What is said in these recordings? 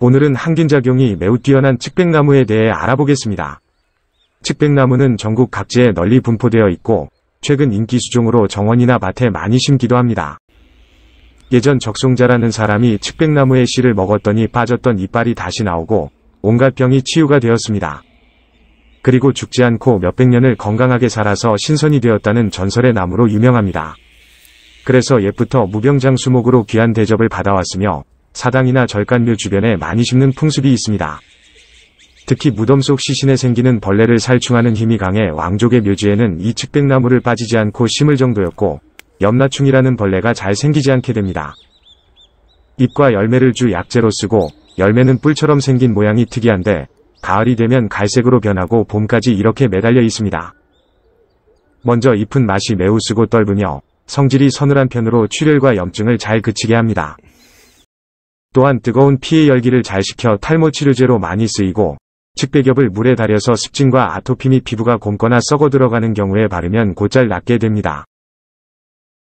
오늘은 항균작용이 매우 뛰어난 측백나무에 대해 알아보겠습니다. 측백나무는 전국 각지에 널리 분포되어 있고 최근 인기 수종으로 정원이나 밭에 많이 심기도 합니다. 예전 적송자라는 사람이 측백나무의 씨를 먹었더니 빠졌던 이빨이 다시 나오고 온갖 병이 치유가 되었습니다. 그리고 죽지 않고 몇백 년을 건강하게 살아서 신선이 되었다는 전설의 나무로 유명합니다. 그래서 옛부터 무병장수목으로 귀한 대접을 받아왔으며 사당이나 절간묘 주변에 많이 심는 풍습이 있습니다. 특히 무덤 속 시신에 생기는 벌레를 살충하는 힘이 강해 왕족의 묘지에는 이 측백나무를 빠지지 않고 심을 정도였고 염나충이라는 벌레가 잘 생기지 않게 됩니다. 잎과 열매를 주 약재로 쓰고 열매는 뿔처럼 생긴 모양이 특이한데 가을이 되면 갈색으로 변하고 봄까지 이렇게 매달려 있습니다. 먼저 잎은 맛이 매우 쓰고 떫으며 성질이 서늘한 편으로 출혈과 염증을 잘 그치게 합니다. 또한 뜨거운 피의 열기를 잘 식혀 탈모 치료제로 많이 쓰이고 측배겹을 물에 달여서 습진과 아토피 및 피부가 곰거나 썩어 들어가는 경우에 바르면 곧잘 낫게 됩니다.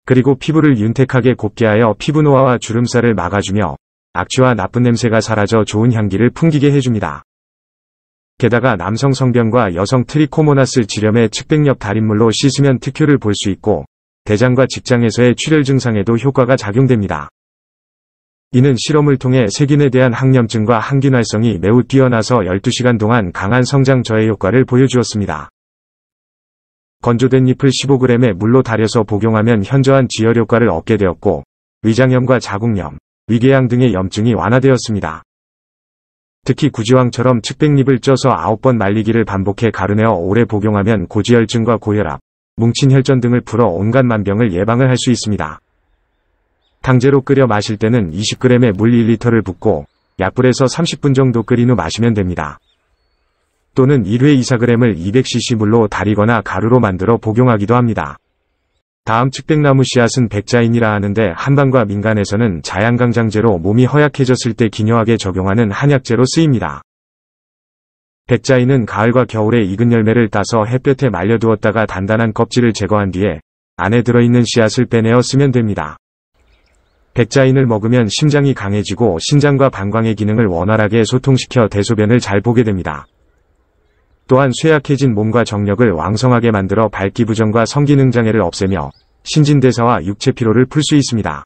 그리고 피부를 윤택하게 곱게 하여 피부 노화와 주름살을 막아주며 악취와 나쁜 냄새가 사라져 좋은 향기를 풍기게 해줍니다. 게다가 남성 성병과 여성 트리코모나스 질염의 측백엽 달인물로 씻으면 특효를 볼 수 있고 대장과 직장에서의 출혈 증상에도 효과가 작용됩니다. 이는 실험을 통해 세균에 대한 항염증과 항균활성이 매우 뛰어나서 12시간 동안 강한 성장 저해 효과를 보여주었습니다. 건조된 잎을 15g의 물로 달여서 복용하면 현저한 지혈 효과를 얻게 되었고 위장염과 자궁염, 위궤양 등의 염증이 완화되었습니다. 특히 구지황처럼 측백잎을 쪄서 9번 말리기를 반복해 가르내어 오래 복용하면 고지혈증과 고혈압, 뭉친 혈전 등을 풀어 온갖 만병을 예방을 할 수 있습니다. 탕제로 끓여 마실 때는 2 0 g 의물 1리터를 붓고 약불에서 30분 정도 끓인 후 마시면 됩니다. 또는 1회 2 4 g 을 200cc 물로 달이거나 가루로 만들어 복용하기도 합니다. 다음 측백나무 씨앗은 백자인이라 하는데 한방과 민간에서는 자양강장제로 몸이 허약해졌을 때 기묘하게 적용하는 한약재로 쓰입니다. 백자인은 가을과 겨울에 익은 열매를 따서 햇볕에 말려두었다가 단단한 껍질을 제거한 뒤에 안에 들어있는 씨앗을 빼내어 쓰면 됩니다. 백자인을 먹으면 심장이 강해지고 신장과 방광의 기능을 원활하게 소통시켜 대소변을 잘 보게 됩니다. 또한 쇠약해진 몸과 정력을 왕성하게 만들어 발기부전과 성기능장애를 없애며 신진대사와 육체 피로를 풀 수 있습니다.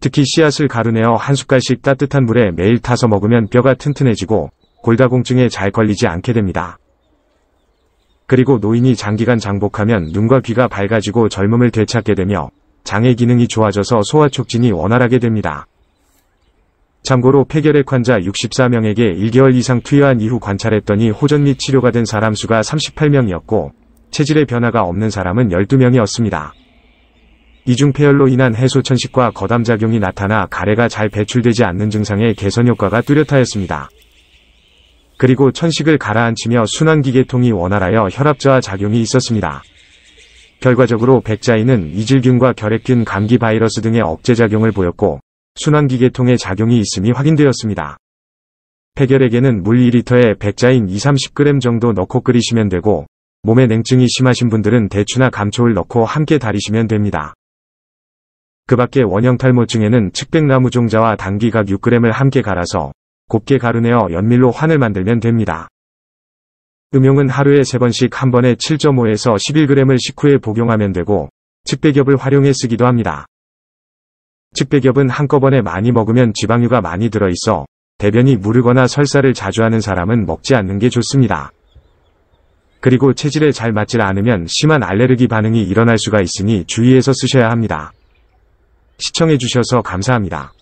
특히 씨앗을 가루내어 한 숟갈씩 따뜻한 물에 매일 타서 먹으면 뼈가 튼튼해지고 골다공증에 잘 걸리지 않게 됩니다. 그리고 노인이 장기간 장복하면 눈과 귀가 밝아지고 젊음을 되찾게 되며 장의 기능이 좋아져서 소화촉진이 원활하게 됩니다. 참고로 폐결핵 환자 64명에게 1개월 이상 투여한 이후 관찰했더니 호전 및 치료가 된 사람 수가 38명이었고 체질의 변화가 없는 사람은 12명이었습니다. 이중 폐혈로 인한 해소 천식과 거담작용이 나타나 가래가 잘 배출되지 않는 증상의 개선 효과가 뚜렷하였습니다. 그리고 천식을 가라앉히며 순환기계통이 원활하여 혈압저하 작용이 있었습니다. 결과적으로 백자인은 이질균과 결핵균 감기 바이러스 등의 억제작용을 보였고 순환기계통의 작용이 있음이 확인되었습니다. 폐결핵에는 물 2리터에 백자인 2-30g 정도 넣고 끓이시면 되고 몸에 냉증이 심하신 분들은 대추나 감초를 넣고 함께 달이시면 됩니다. 그 밖에 원형탈모증에는 측백나무 종자와 단기각 6g을 함께 갈아서 곱게 가루내어 연밀로 환을 만들면 됩니다. 음용은 하루에 3번씩 한 번에 7.5에서 11g을 식후에 복용하면 되고 측배겹을 활용해 쓰기도 합니다. 측배겹은 한꺼번에 많이 먹으면 지방유가 많이 들어있어 대변이 무르거나 설사를 자주 하는 사람은 먹지 않는 게 좋습니다. 그리고 체질에 잘 맞질 않으면 심한 알레르기 반응이 일어날 수가 있으니 주의해서 쓰셔야 합니다. 시청해주셔서 감사합니다.